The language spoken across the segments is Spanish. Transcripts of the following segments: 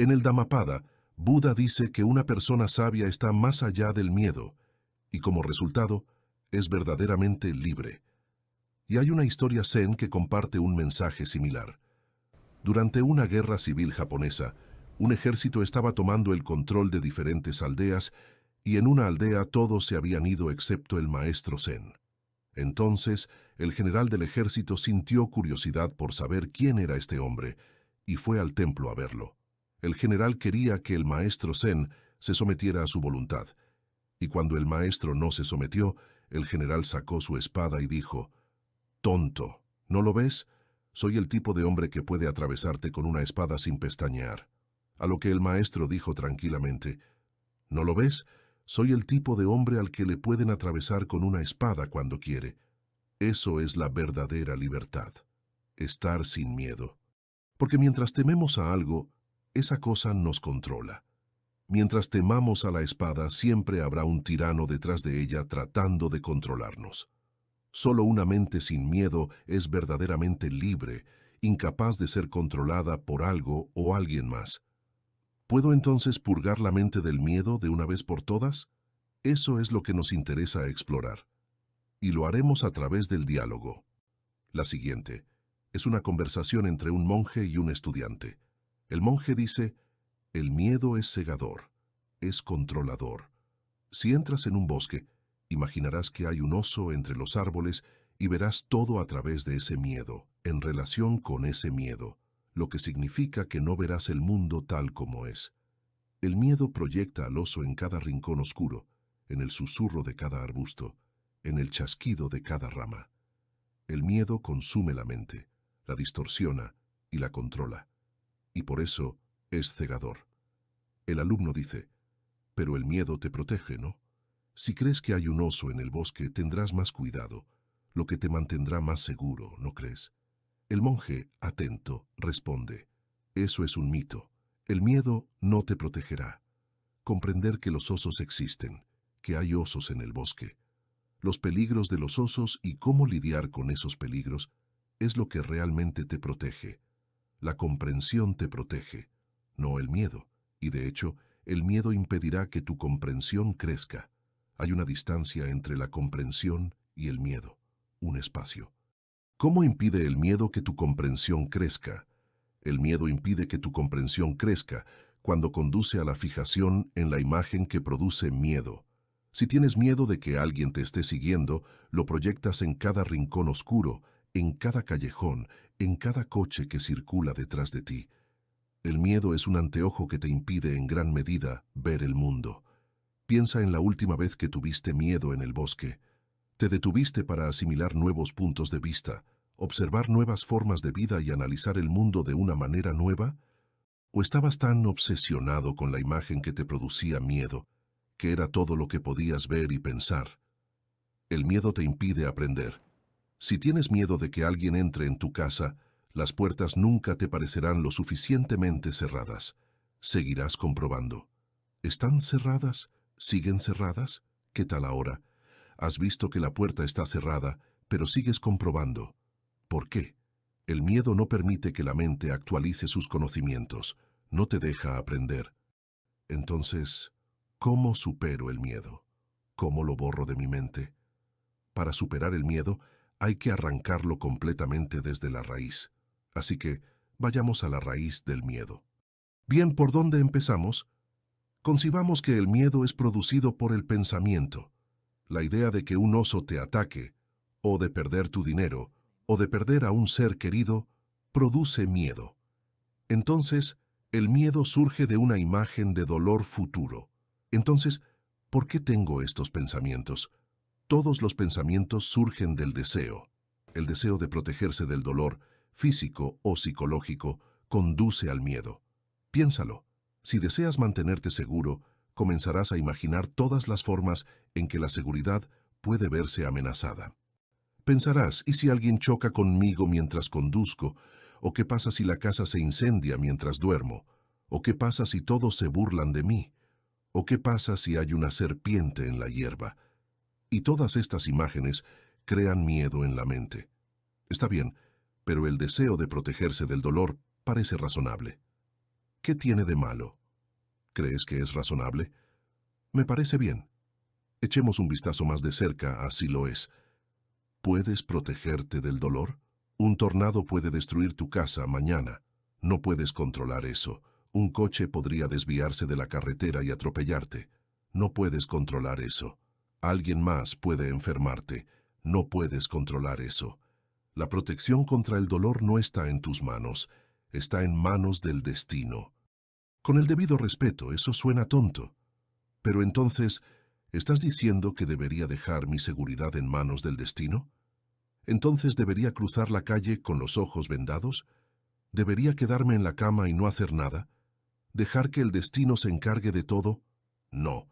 En el Dhammapada, Buda dice que una persona sabia está más allá del miedo y como resultado es verdaderamente libre. Y hay una historia zen que comparte un mensaje similar. Durante una guerra civil japonesa, un ejército estaba tomando el control de diferentes aldeas y en una aldea todos se habían ido excepto el maestro Zen. Entonces, el general del ejército sintió curiosidad por saber quién era este hombre y fue al templo a verlo. El general quería que el maestro Zen se sometiera a su voluntad, y cuando el maestro no se sometió, el general sacó su espada y dijo, Tonto, ¿no lo ves? Soy el tipo de hombre que puede atravesarte con una espada sin pestañear. A lo que el maestro dijo tranquilamente, ¿no lo ves? Soy el tipo de hombre al que le pueden atravesar con una espada cuando quiere. Eso es la verdadera libertad, estar sin miedo. Porque mientras tememos a algo, esa cosa nos controla. Mientras temamos a la espada, siempre habrá un tirano detrás de ella tratando de controlarnos. Solo una mente sin miedo es verdaderamente libre, incapaz de ser controlada por algo o alguien más. ¿Puedo entonces purgar la mente del miedo de una vez por todas? Eso es lo que nos interesa explorar. Y lo haremos a través del diálogo. La siguiente es una conversación entre un monje y un estudiante. El monje dice, el miedo es cegador, es controlador. Si entras en un bosque, imaginarás que hay un oso entre los árboles y verás todo a través de ese miedo, en relación con ese miedo, lo que significa que no verás el mundo tal como es. El miedo proyecta al oso en cada rincón oscuro, en el susurro de cada arbusto, en el chasquido de cada rama. El miedo consume la mente, la distorsiona y la controla y por eso es cegador. El alumno dice, pero el miedo te protege, ¿no? Si crees que hay un oso en el bosque, tendrás más cuidado, lo que te mantendrá más seguro, ¿no crees? El monje, atento, responde, eso es un mito. El miedo no te protegerá. Comprender que los osos existen, que hay osos en el bosque. Los peligros de los osos y cómo lidiar con esos peligros es lo que realmente te protege. La comprensión te protege, no el miedo, y de hecho, el miedo impedirá que tu comprensión crezca. Hay una distancia entre la comprensión y el miedo, un espacio. ¿Cómo impide el miedo que tu comprensión crezca? El miedo impide que tu comprensión crezca cuando conduce a la fijación en la imagen que produce miedo. Si tienes miedo de que alguien te esté siguiendo, lo proyectas en cada rincón oscuro, en cada callejón, en cada coche que circula detrás de ti. El miedo es un anteojo que te impide en gran medida ver el mundo. Piensa en la última vez que tuviste miedo en el bosque. Te detuviste para asimilar nuevos puntos de vista, observar nuevas formas de vida y analizar el mundo de una manera nueva? ¿O estabas tan obsesionado con la imagen que te producía miedo, que era todo lo que podías ver y pensar? El miedo te impide aprender si tienes miedo de que alguien entre en tu casa, las puertas nunca te parecerán lo suficientemente cerradas. Seguirás comprobando. ¿Están cerradas? ¿Siguen cerradas? ¿Qué tal ahora? Has visto que la puerta está cerrada, pero sigues comprobando. ¿Por qué? El miedo no permite que la mente actualice sus conocimientos, no te deja aprender. Entonces, ¿cómo supero el miedo? ¿Cómo lo borro de mi mente? Para superar el miedo, hay que arrancarlo completamente desde la raíz. Así que vayamos a la raíz del miedo. Bien, ¿por dónde empezamos? Concibamos que el miedo es producido por el pensamiento. La idea de que un oso te ataque, o de perder tu dinero, o de perder a un ser querido, produce miedo. Entonces, el miedo surge de una imagen de dolor futuro. Entonces, ¿por qué tengo estos pensamientos? Todos los pensamientos surgen del deseo. El deseo de protegerse del dolor, físico o psicológico, conduce al miedo. Piénsalo. Si deseas mantenerte seguro, comenzarás a imaginar todas las formas en que la seguridad puede verse amenazada. Pensarás, ¿y si alguien choca conmigo mientras conduzco? ¿O qué pasa si la casa se incendia mientras duermo? ¿O qué pasa si todos se burlan de mí? ¿O qué pasa si hay una serpiente en la hierba? Y todas estas imágenes crean miedo en la mente. Está bien, pero el deseo de protegerse del dolor parece razonable. ¿Qué tiene de malo? ¿Crees que es razonable? Me parece bien. Echemos un vistazo más de cerca así lo es. ¿Puedes protegerte del dolor? Un tornado puede destruir tu casa mañana. No puedes controlar eso. Un coche podría desviarse de la carretera y atropellarte. No puedes controlar eso. Alguien más puede enfermarte. No puedes controlar eso. La protección contra el dolor no está en tus manos, está en manos del destino. Con el debido respeto, eso suena tonto. Pero entonces, ¿estás diciendo que debería dejar mi seguridad en manos del destino? ¿Entonces debería cruzar la calle con los ojos vendados? ¿Debería quedarme en la cama y no hacer nada? ¿Dejar que el destino se encargue de todo? No.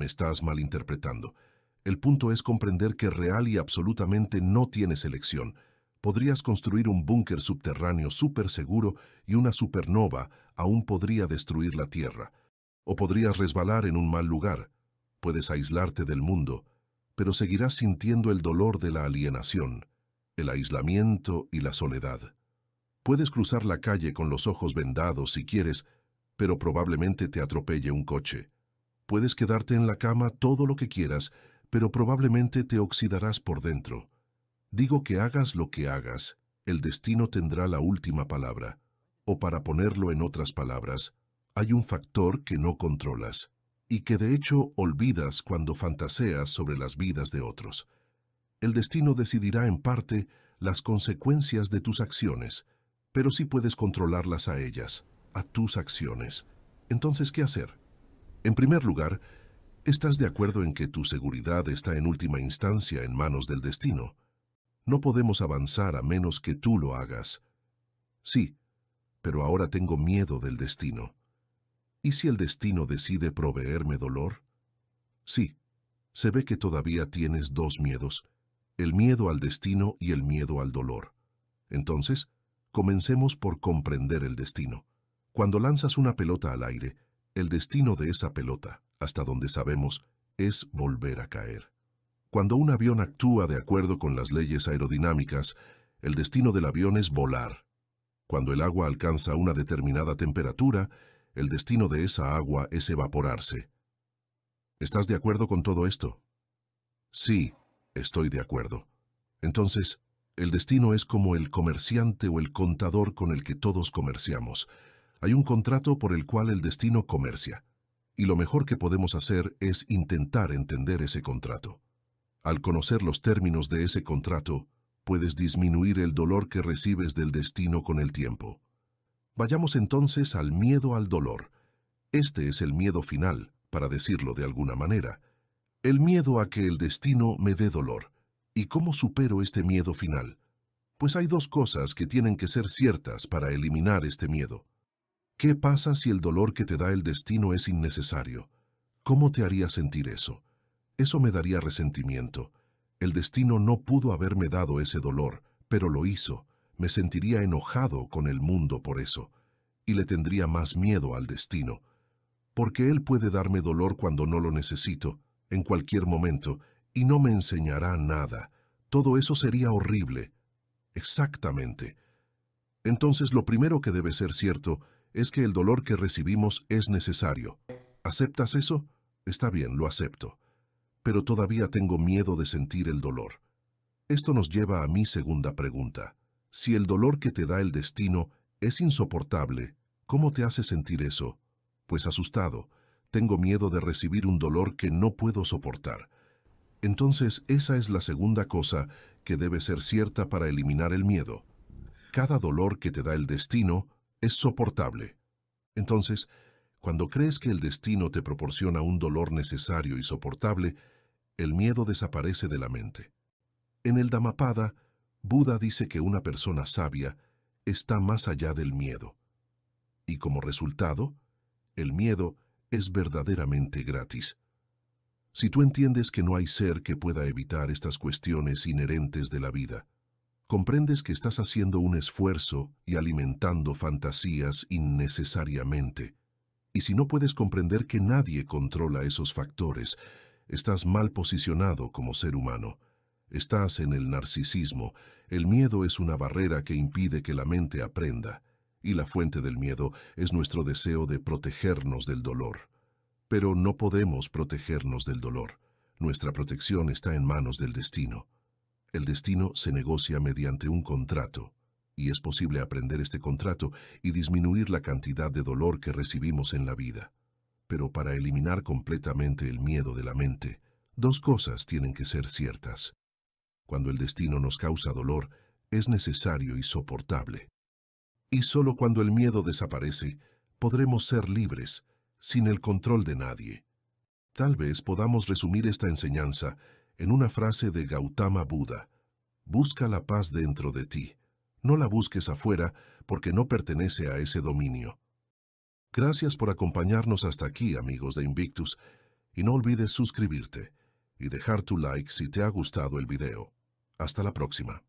Me estás malinterpretando. El punto es comprender que real y absolutamente no tienes elección. Podrías construir un búnker subterráneo súper seguro y una supernova aún podría destruir la Tierra. O podrías resbalar en un mal lugar. Puedes aislarte del mundo, pero seguirás sintiendo el dolor de la alienación, el aislamiento y la soledad. Puedes cruzar la calle con los ojos vendados si quieres, pero probablemente te atropelle un coche. Puedes quedarte en la cama todo lo que quieras, pero probablemente te oxidarás por dentro. Digo que hagas lo que hagas, el destino tendrá la última palabra. O para ponerlo en otras palabras, hay un factor que no controlas y que de hecho olvidas cuando fantaseas sobre las vidas de otros. El destino decidirá en parte las consecuencias de tus acciones, pero sí puedes controlarlas a ellas, a tus acciones. Entonces, ¿qué hacer? En primer lugar, estás de acuerdo en que tu seguridad está en última instancia en manos del destino. No podemos avanzar a menos que tú lo hagas. Sí, pero ahora tengo miedo del destino. ¿Y si el destino decide proveerme dolor? Sí, se ve que todavía tienes dos miedos, el miedo al destino y el miedo al dolor. Entonces, comencemos por comprender el destino. Cuando lanzas una pelota al aire, el destino de esa pelota, hasta donde sabemos, es volver a caer. Cuando un avión actúa de acuerdo con las leyes aerodinámicas, el destino del avión es volar. Cuando el agua alcanza una determinada temperatura, el destino de esa agua es evaporarse. ¿Estás de acuerdo con todo esto? Sí, estoy de acuerdo. Entonces, el destino es como el comerciante o el contador con el que todos comerciamos. Hay un contrato por el cual el destino comercia, y lo mejor que podemos hacer es intentar entender ese contrato. Al conocer los términos de ese contrato, puedes disminuir el dolor que recibes del destino con el tiempo. Vayamos entonces al miedo al dolor. Este es el miedo final, para decirlo de alguna manera. El miedo a que el destino me dé dolor. ¿Y cómo supero este miedo final? Pues hay dos cosas que tienen que ser ciertas para eliminar este miedo. ¿Qué pasa si el dolor que te da el destino es innecesario? ¿Cómo te haría sentir eso? Eso me daría resentimiento. El destino no pudo haberme dado ese dolor, pero lo hizo. Me sentiría enojado con el mundo por eso. Y le tendría más miedo al destino. Porque él puede darme dolor cuando no lo necesito, en cualquier momento, y no me enseñará nada. Todo eso sería horrible. Exactamente. Entonces lo primero que debe ser cierto es que el dolor que recibimos es necesario. ¿Aceptas eso? Está bien, lo acepto. Pero todavía tengo miedo de sentir el dolor. Esto nos lleva a mi segunda pregunta. Si el dolor que te da el destino es insoportable, ¿cómo te hace sentir eso? Pues asustado, tengo miedo de recibir un dolor que no puedo soportar. Entonces esa es la segunda cosa que debe ser cierta para eliminar el miedo. Cada dolor que te da el destino es soportable. Entonces, cuando crees que el destino te proporciona un dolor necesario y soportable, el miedo desaparece de la mente. En el Dhammapada, Buda dice que una persona sabia está más allá del miedo. Y como resultado, el miedo es verdaderamente gratis. Si tú entiendes que no hay ser que pueda evitar estas cuestiones inherentes de la vida, comprendes que estás haciendo un esfuerzo y alimentando fantasías innecesariamente. Y si no puedes comprender que nadie controla esos factores, estás mal posicionado como ser humano. Estás en el narcisismo. El miedo es una barrera que impide que la mente aprenda. Y la fuente del miedo es nuestro deseo de protegernos del dolor. Pero no podemos protegernos del dolor. Nuestra protección está en manos del destino. El destino se negocia mediante un contrato, y es posible aprender este contrato y disminuir la cantidad de dolor que recibimos en la vida. Pero para eliminar completamente el miedo de la mente, dos cosas tienen que ser ciertas. Cuando el destino nos causa dolor, es necesario y soportable. Y solo cuando el miedo desaparece, podremos ser libres, sin el control de nadie. Tal vez podamos resumir esta enseñanza en una frase de Gautama Buda, Busca la paz dentro de ti, no la busques afuera porque no pertenece a ese dominio. Gracias por acompañarnos hasta aquí, amigos de Invictus, y no olvides suscribirte y dejar tu like si te ha gustado el video. Hasta la próxima.